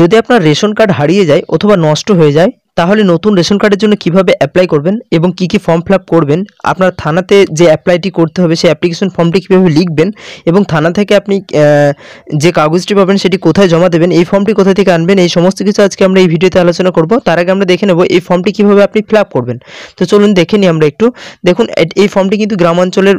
যদি আপনার ration card হারিয়ে যায় অথবা নষ্ট হয়ে যায় তাহলে নতুন রেশন কার্ডের জন্য কিভাবে অ্যাপ্লাই করবেন এবং কি কি ফর্ম ফিল করবেন আপনার থানাতে যে অ্যাপ্লাইটি করতে হবে সেই অ্যাপ্লিকেশন ফর্মটি কীভাবে লিখবেন এবং থানা থেকে আপনি যে কাগজটি পাবেন সেটি কোথায় জমা দেবেন এই ফর্মটি কোথা থেকে আনবেন এই সমস্ত কিছু আজকে আমরা এই ভিডিওতে আলোচনা করব তার আগে আমরা দেখে নেব এই ফর্মটি কীভাবে আপনি ফিল করবেন তো চলুন দেখে নিই আমরা একটু দেখুন এই ফর্মটি কিন্তু গ্রামাঞ্চলের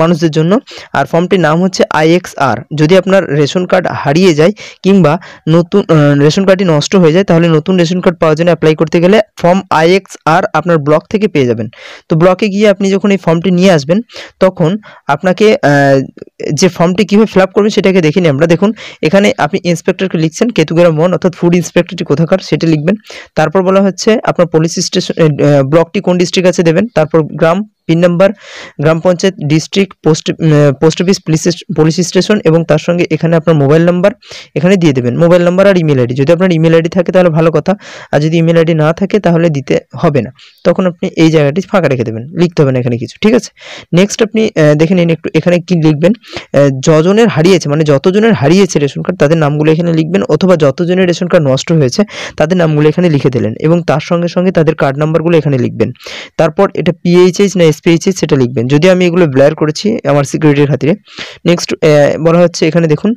মানুষদের জন্য আর ফর্মটির নাম হচ্ছে আইএক্সআর যদি আপনার রেশন কার্ড হারিয়ে যায় কিংবা নতুন রেশন কার্ডটি নষ্ট হয়ে যায় তাহলে নতুন রেশন কার্ড পাওয়ার জন্য অ্যাপ্লাই করতে গেলে ফর্ম আইএক্স আর আপনার ব্লক থেকে পেয়ে যাবেন তো ব্লকে গিয়ে আপনি যখন এই ফর্মটি নিয়ে আসবেন তখন আপনাকে যে ফর্মটি কীভাবে ফিল আপ করবেন সেটাকে দেখিনি আমরা দেখুন এখানে আপনি ইন্সপেক্টরকে লিখছেন কেতুগেরা মন অর্থাৎ ফুড ইন্সপেক্টরটি কোথাকার সেটি লিখবেন তারপর বলা হচ্ছে আপনার পুলিশ স্টেশন ব্লকটি কোন ডিস্ট্রিক্ট আছে দেবেন তারপর গ্রাম পিন নাম্বার গ্রাম panchayat district post post office police police station এবং তার সঙ্গে এখানে আপনার মোবাইল নাম্বার এখানে দিয়ে দেবেন মোবাইল নাম্বার আর ইমেল আইডি যদি আপনার ইমেল আইডি থাকে তাহলে ভালো কথা আর যদি ইমেল আইডি না থাকে তাহলে দিতে হবে না তখন আপনি এই জায়গাটি ফাঁকা রেখে দেবেন লিখতে হবে না এখানে কিছু ঠিক আছে নেক্সট আপনি দেখে নিন একটু এখানে কি লিখবেন যজনের হারিয়েছে মানে যতজনের হারিয়েছে রেশন কার্ড তাদের নামগুলো এখানে লিখবেন অথবা যতজনের রেশন কার্ড নষ্ট হয়েছে তাদের নামগুলো এখানে লিখে দিলেন এবং তার সঙ্গে সঙ্গে তাদের কার্ড নাম্বারগুলো এখানে লিখবেন তারপর এটা পিএইচএইচ না এস পেয়েছি সেটা লিখবেন যদি আমি এগুলো ব্লার করেছি আমার সিকিউরিটির খাতিরে নেক্সট বলা হচ্ছে এখানে দেখুন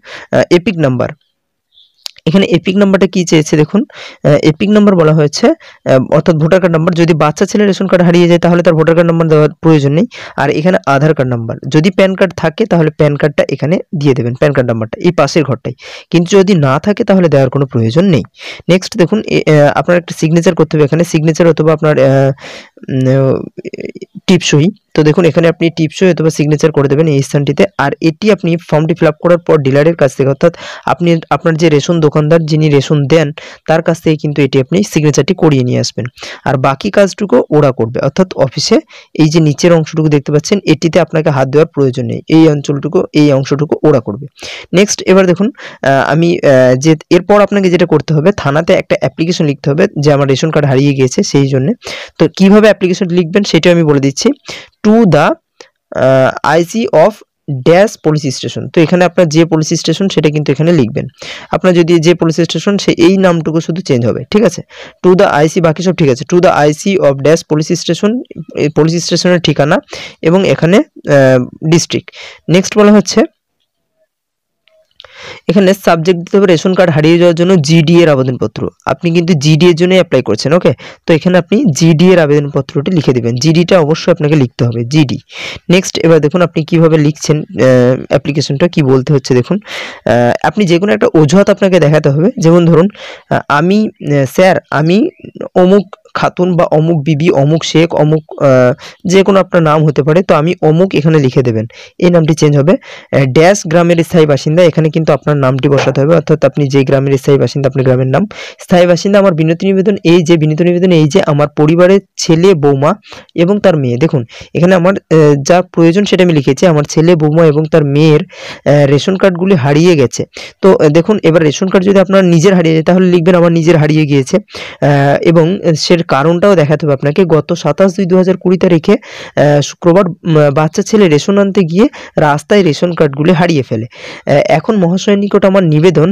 এপিক নাম্বার এখানে এপিক নাম্বারটা কি চেয়েছে দেখুন এপিক নাম্বার বলা হয়েছে অর্থাৎ ভোটার কার্ড নাম্বার যদি বাচ্চা ছেলে রেশন কার্ড হারিয়ে যায় তাহলে তার ভোটার কার্ড নাম্বার দেওয়ার প্রয়োজন নেই আর এখানে আধার কার্ড নাম্বার যদি প্যান কার্ড থাকে তাহলে প্যান কার্ডটা এখানে দিয়ে দেবেন প্যান কার্ড নাম্বারটা এই পাশের ঘরটাই কিন্তু যদি না থাকে তাহলে দেওয়ার কোনো প্রয়োজন নেই নেক্সট দেখুন আপনার একটা সিগনেচার করতে হবে এখানে সিগনেচার অথবা আপনার টিপসই তো দেখুন এখানে আপনি টিপসই অথবা সিগনেচার করে দেবেন এই স্থানটিতে আর এটি আপনি ফর্মটি ফিল করার পর ডিলারের কাছ থেকে অর্থাৎ আপনি আপনার যে রেশন দোকানদার যিনি রেশন দেন তার কাছ থেকে কিন্তু এটি আপনি সিগনেচারটি করিয়ে নিয়ে আসবেন আর বাকি কাজটুকু ওরা করবে অর্থাৎ অফিসে এই যে নিচের অংশটুকু দেখতে পাচ্ছেন এটিতে আপনাকে হাত দেওয়ার প্রয়োজন নেই এই অঞ্চলটুকু এই অংশটুকু ওরা করবে নেক্সট এবার দেখুন আমি যে এরপর আপনাকে যেটা করতে হবে থানাতে একটা অ্যাপ্লিকেশন লিখতে হবে যে আমার রেশন কার্ড হারিয়ে গিয়েছে সেই জন্য তো কিভাবে অ্যাপ্লিকেশন লিখবেন সেটা আমি বলে দিচ্ছি to the IC of dash police station তো এখানে আপনার যে পুলিশ স্টেশন সেটা কিন্তু এখানে লিখবেন আপনার যদি যে পুলিশ স্টেশন সে এই নামটুকু শুধু চেঞ্জ হবে ঠিক আছে টু দ্য আইসি বাকি সব ঠিক আছে to the IC of dash police station police স্টেশনের ঠিকানা এবং এখানে ডিস্ট্রিক্ট নেক্সট বলা হচ্ছে এখানে সাবজেক্ট দিতে হবে রেশন কার্ড হারিয়ে যাওয়ার জন্য জিডি এর আবেদনপত্র আপনি কিন্তু জিডি এর জন্য অ্যাপ্লাই করছেন ওকে তো এখানে আপনি জিডি এর আবেদনপত্রটি লিখে দেবেন জিডিটা অবশ্যই আপনাকে লিখতে হবে জিডি নেক্সট এবার দেখুন আপনি কিভাবে লিখছেন অ্যাপ্লিকেশনটা কি বলতে হচ্ছে দেখুন আপনি যে কোনো একটা অজুহাত আপনাকে দেখাতে হবে যেমন ধরুন আমি স্যার আমি অমুক খাতুন বা অমুক বিবি অমুক শেখ অমুক যে কোনো আপনার নাম হতে পারে তো আমি অমুক এখানে লিখে দেবেন এই নামটি চেঞ্জ হবে ড্যাশ গ্রামের স্থায়ী বাসিন্দা এখানে কিন্তু আপনার নামটি বসাতে হবে অর্থাৎ আপনি যে গ্রামের স্থায়ী বাসিন্দা আপনার গ্রামের নাম স্থায়ী বাসিন্দা আমার বিনীত নিবেদন এই যে বিনীত নিবেদন এই যে আমার পরিবারের ছেলে বৌমা এবং তার মেয়ে দেখুন এখানে আমার যা প্রয়োজন সেটা আমি লিখেছি আমার ছেলে বৌমা এবং তার মেয়ের রেশন কার্ডগুলি হারিয়ে গেছে তো দেখুন এবার রেশন কার্ড যদি আপনার নিজের হারিয়ে যায় তাহলে লিখবেন আমার নিজের হারিয়ে গিয়েছে এবং সে এর কারণটাও দেখাতে হবে আপনাকে গত সাতাশ দুই দু হাজার কুড়ি তারিখে শুক্রবার বাচ্চা ছেলে রেশন আনতে গিয়ে রাস্তায় রেশন কার্ডগুলি হারিয়ে ফেলে এখন মহাশয়ের নিকট আমার নিবেদন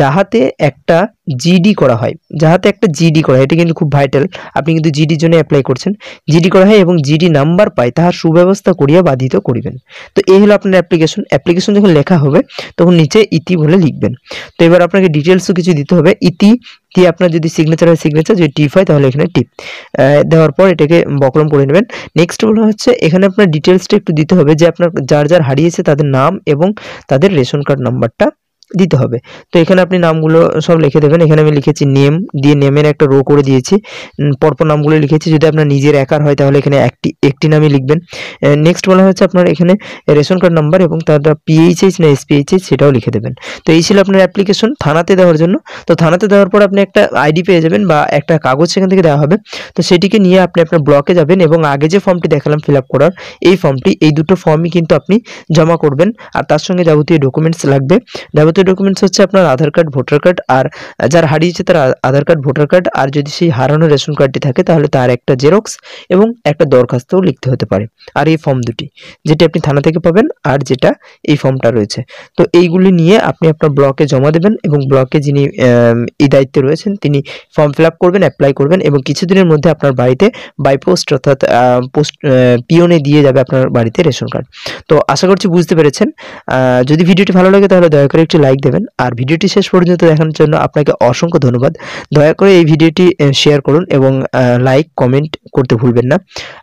যাহাতে একটা জিডি করা হয় যাহাতে একটা জিডি করা হয় এটা কিন্তু খুব ভাইটাল আপনি কিন্তু জিডির জন্য অ্যাপ্লাই করছেন জিডি করা হয় এবং জিডি নাম্বার পায় তাহার সুব্যবস্থা করিয়া বাধিত করিবেন তো এই হলো আপনার অ্যাপ্লিকেশন অ্যাপ্লিকেশন যখন লেখা হবে তখন নিচে ইতি বলে লিখবেন তো এবার আপনাকে ডিটেলসও কিছু দিতে হবে ইতি টি আপনার যদি সিগনেচার হয় সিগনেচার যদি টিপ হয় তাহলে এখানে টিপ দেওয়ার পর এটাকে বকলম করে নেবেন নেক্সট বলা হচ্ছে এখানে আপনার ডিটেলসটা একটু দিতে হবে যে আপনার যার যার হারিয়েছে তাদের নাম এবং তাদের রেশন কার্ড নাম্বারটা দিতে হবে তো এখানে আপনি নামগুলো সব লিখে দেবেন এখানে আমি লিখেছি নেম দিয়ে নেমের একটা রো করে দিয়েছি পরপর নামগুলো লিখেছি যদি আপনার নিজের একার হয় তাহলে এখানে একটি একটি নামই লিখবেন নেক্সট বলা হচ্ছে আপনার এখানে রেশন কার্ড নাম্বার এবং তারা পিএইচএইচ না এসপিএইচএইচ সেটাও লিখে দেবেন তো এই ছিল আপনার অ্যাপ্লিকেশন থানাতে দেওয়ার জন্য তো থানাতে দেওয়ার পর আপনি একটা আইডি পেয়ে যাবেন বা একটা কাগজ সেখান থেকে দেওয়া হবে তো সেটিকে নিয়ে আপনি আপনার ব্লকে যাবেন এবং আগে যে ফর্মটি দেখালাম ফিল করার এই ফর্মটি এই দুটো ফর্মই কিন্তু আপনি জমা করবেন আর তার সঙ্গে যাবতীয় ডকুমেন্টস লাগবে যাবতীয় বাকি ডকুমেন্টস হচ্ছে আপনার আধার কার্ড ভোটার কার্ড আর যার হারিয়েছে তার আধার কার্ড ভোটার কার্ড আর যদি সেই হারানো রেশন কার্ডটি থাকে তাহলে তার একটা জেরক্স এবং একটা দরখাস্তও লিখতে হতে পারে আর এই ফর্ম দুটি যেটি আপনি থানা থেকে পাবেন আর যেটা এই ফর্মটা রয়েছে তো এইগুলি নিয়ে আপনি আপনার ব্লকে জমা দেবেন এবং ব্লকে যিনি এই দায়িত্বে রয়েছেন তিনি ফর্ম ফিল করবেন অ্যাপ্লাই করবেন এবং কিছুদিনের মধ্যে আপনার বাড়িতে বাই পোস্ট অর্থাৎ পোস্ট পিওনে দিয়ে যাবে আপনার বাড়িতে রেশন কার্ড তো আশা করছি বুঝতে পেরেছেন যদি ভিডিওটি ভালো লাগে তাহলে দয়া করে একটি লাইক দেবেন আর ভিডিওটি শেষ পর্যন্ত দেখানোর জন্য আপনাকে অসংখ্য ধন্যবাদ দয়া করে এই ভিডিওটি শেয়ার করুন এবং লাইক কমেন্ট করতে ভুলবেন না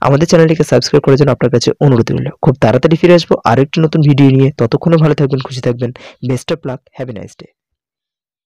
আমাদের চ্যানেলটিকে সাবস্ক্রাইব করার জন্য আপনার কাছে অনুরোধ রইল খুব তাড়াতাড়ি ফিরে আসবো আরেকটি নতুন ভিডিও নিয়ে ততক্ষণও ভালো থাকবেন খুশি থাকবেন best of luck have a nice day